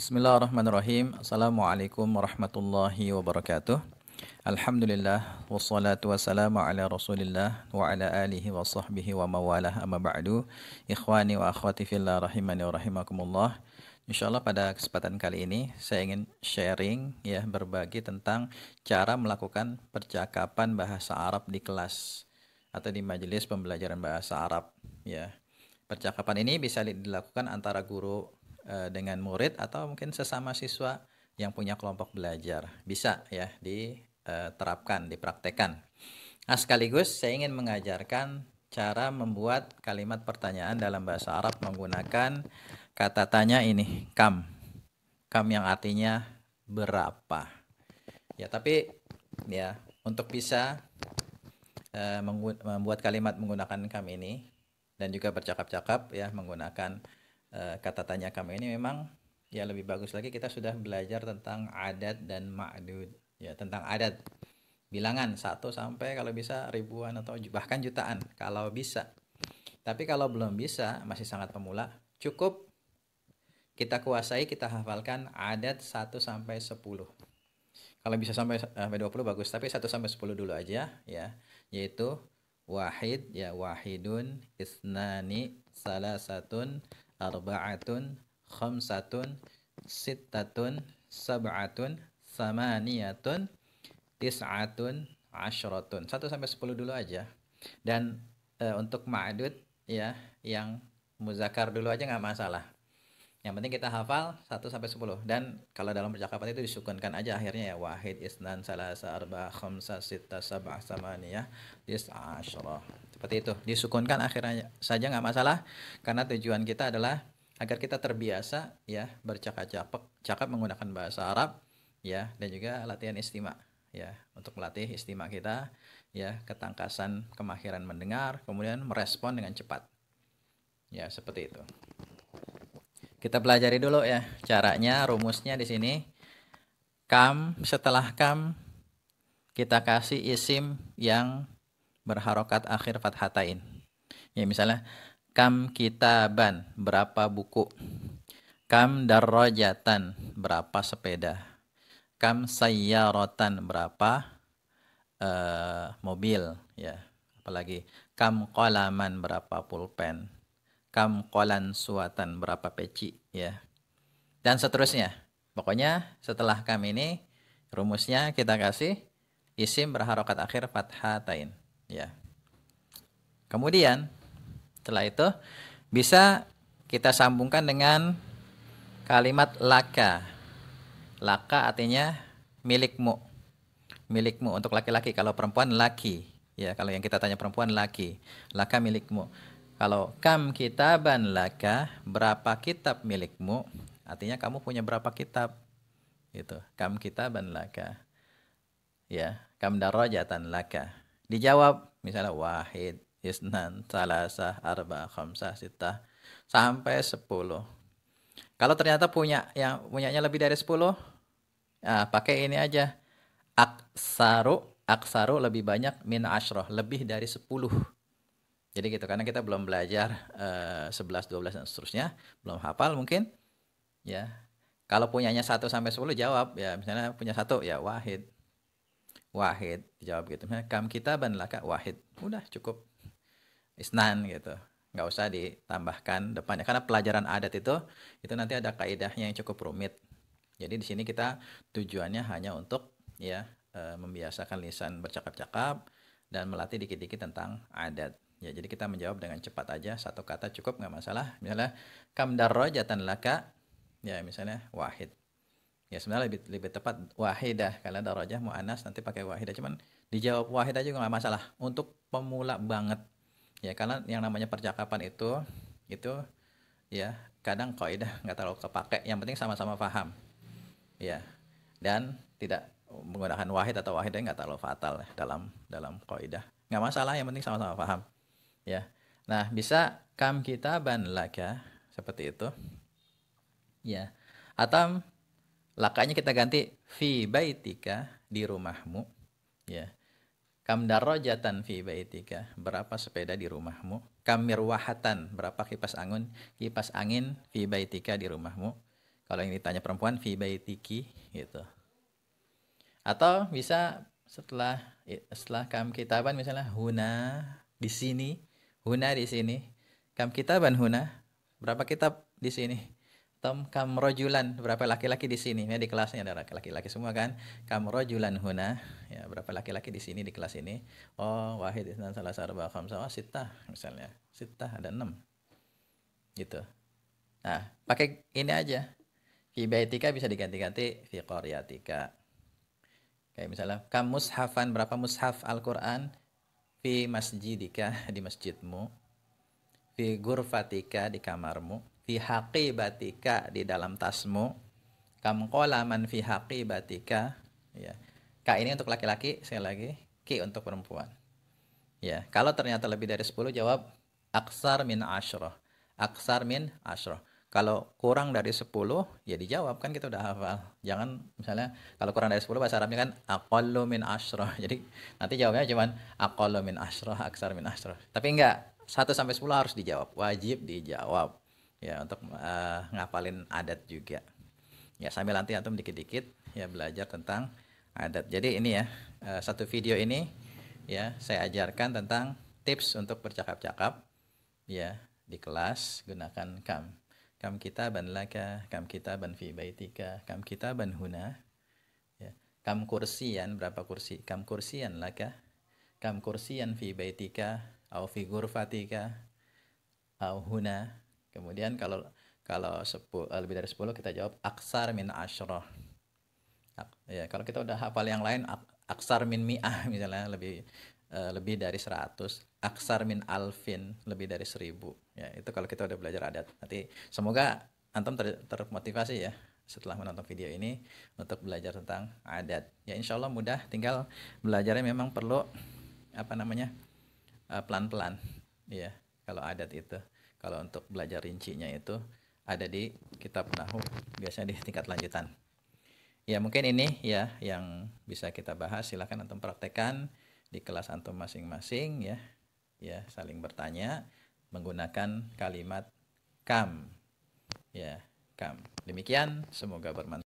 Bismillahirrahmanirrahim. Assalamualaikum warahmatullahi wabarakatuh. Alhamdulillah wassalatu wassalamu ala Rasulillah wa ala alihi wa sahbihi wa mawalah amma ba'du. Ikhwani wa akhwati fillah rahimani wa rahimakumullah. Insyaallah pada kesempatan kali ini saya ingin sharing ya berbagi tentang cara melakukan percakapan bahasa Arab di kelas atau di majelis pembelajaran bahasa Arab ya. Percakapan ini bisa dilakukan antara guru Eh, dengan murid atau mungkin sesama siswa yang punya kelompok belajar bisa ya diterapkan dipraktekkan nah sekaligus saya ingin mengajarkan cara membuat kalimat pertanyaan dalam bahasa Arab menggunakan kata tanya ini kam kam yang artinya berapa ya tapi ya untuk bisa eh, membuat kalimat menggunakan kam ini dan juga bercakap-cakap ya menggunakan Eh, kata tanya kamu ini memang ya lebih bagus lagi kita sudah belajar tentang adat dan ma'dud ya tentang adat bilangan satu sampai kalau bisa ribuan atau bahkan jutaan kalau bisa tapi kalau belum bisa masih sangat pemula cukup kita kuasai kita hafalkan adat 1 sampai 10 kalau bisa sampai sampai 20 bagus tapi 1 sampai 10 dulu aja ya yaitu wahid ya wahidun isnani salah satun arba'atun, khamsatun, sittatun, sab'atun, samaniyatun, tis'atun, asyaratun. 1 sampai 10 dulu aja. Dan e, untuk ma'dud ya yang muzakar dulu aja nggak masalah. Yang penting kita hafal 1 sampai 10 dan kalau dalam percakapan itu disukunkan aja akhirnya ya wahid isnan salasa arba khamsa sita sab'a samaniyah dis asyara. Seperti itu. Disukunkan akhirnya saja nggak masalah karena tujuan kita adalah agar kita terbiasa ya bercakap-cakap cakap menggunakan bahasa Arab ya dan juga latihan istima ya untuk melatih istima kita ya ketangkasan kemahiran mendengar kemudian merespon dengan cepat ya seperti itu kita pelajari dulu ya caranya, rumusnya di sini. Kam setelah kam kita kasih isim yang berharokat akhir fathatain. Ya misalnya kam kitaban berapa buku. Kam darrojatan berapa sepeda. Kam sayyaratan berapa uh, mobil ya. Apalagi kam kolaman berapa pulpen kam kolan suatan berapa peci ya dan seterusnya pokoknya setelah kam ini rumusnya kita kasih isim berharokat akhir fathatain ya kemudian setelah itu bisa kita sambungkan dengan kalimat laka laka artinya milikmu milikmu untuk laki-laki kalau perempuan laki ya kalau yang kita tanya perempuan laki laka milikmu kalau kam kitaban laka, berapa kitab milikmu? Artinya kamu punya berapa kitab? Itu Kam kitaban laka. Ya, kam darajatan laka. Dijawab misalnya wahid, isnan, Salasa, arba, khamsah, sitah sampai sepuluh. Kalau ternyata punya yang punyanya lebih dari sepuluh, nah, pakai ini aja. Aksaru, aksaru lebih banyak min asroh, lebih dari sepuluh. Jadi gitu karena kita belum belajar uh, 11, 12 dan seterusnya, belum hafal mungkin. Ya. Kalau punyanya 1 sampai 10 jawab ya misalnya punya satu ya wahid. Wahid jawab gitu. Misalnya kam kita laka wahid. Udah cukup. Isnan gitu. Nggak usah ditambahkan depannya karena pelajaran adat itu itu nanti ada kaidahnya yang cukup rumit. Jadi di sini kita tujuannya hanya untuk ya eh, membiasakan lisan bercakap-cakap dan melatih dikit-dikit tentang adat. Ya, jadi kita menjawab dengan cepat aja. Satu kata cukup nggak masalah. Misalnya, kam darrojatan laka. Ya, misalnya wahid. Ya, sebenarnya lebih, lebih tepat wahidah. Karena darajah muannas nanti pakai wahidah. Cuman dijawab wahid aja nggak masalah. Untuk pemula banget. Ya, karena yang namanya percakapan itu, itu ya kadang kaidah nggak terlalu kepake. Yang penting sama-sama paham. Ya, dan tidak menggunakan wahid atau wahidah nggak terlalu fatal dalam dalam kaidah nggak masalah yang penting sama-sama paham ya. Nah, bisa kam kita ban laka seperti itu. Ya. Atau lakanya kita ganti fi baitika di rumahmu, ya. Kam darajatan fi baitika, berapa sepeda di rumahmu? Kam mirwahatan, berapa kipas angin? Kipas angin fi baitika di rumahmu. Kalau yang ditanya perempuan fi baitiki gitu. Atau bisa setelah setelah kam kitaban misalnya huna di sini huna di sini kam kita kitaban huna berapa kitab di sini tom kam rojulan berapa laki-laki di sini ya di kelasnya ada laki-laki semua kan kam rojulan huna ya berapa laki-laki di sini di kelas ini oh wahid isnan salah sarba kam oh, sita misalnya sita ada enam gitu nah pakai ini aja fi baitika bisa diganti-ganti fi qaryatika kayak misalnya kam mushafan berapa mushaf Al-Qur'an fi masjidika di masjidmu fi gurfatika di kamarmu fi haqibatika di dalam tasmu kam qala fi haqibatika ya k ini untuk laki-laki sekali lagi k untuk perempuan ya kalau ternyata lebih dari 10 jawab aksar min ashroh aksar min ashroh kalau kurang dari 10 ya dijawab kan kita udah hafal. Jangan misalnya kalau kurang dari 10 bahasa Arabnya kan aqallu min asyrah. Jadi nanti jawabnya cuma aqallu min asyrah, aksar min asyrah. Tapi enggak 1 sampai 10 harus dijawab, wajib dijawab. Ya untuk uh, ngapalin adat juga. Ya sambil nanti antum dikit-dikit ya belajar tentang adat. Jadi ini ya uh, satu video ini ya saya ajarkan tentang tips untuk bercakap-cakap ya di kelas gunakan kam kam kita kitaban laka, kam kitaban fi baitika, kam kitaban huna. Ya. Kam kursian, berapa kursi? Kam kursian laka, kam kursian fi baitika, au fi gurfatika, au huna. Kemudian kalau kalau sepul, lebih dari 10 kita jawab aksar min ashroh. Ya, kalau kita udah hafal yang lain aksar min mi'ah misalnya lebih Eh, lebih dari 100 aksar min alfin lebih dari 1000 ya itu kalau kita udah belajar adat nanti semoga antum ter termotivasi ya setelah menonton video ini untuk belajar tentang adat ya insya Allah mudah tinggal belajarnya memang perlu apa namanya eh, pelan-pelan uh, ya kalau adat itu kalau untuk belajar rincinya itu ada di kitab nahu biasanya di tingkat lanjutan ya mungkin ini ya yang bisa kita bahas silahkan antum praktekkan di kelas antum masing-masing ya ya saling bertanya menggunakan kalimat kam ya kam demikian semoga bermanfaat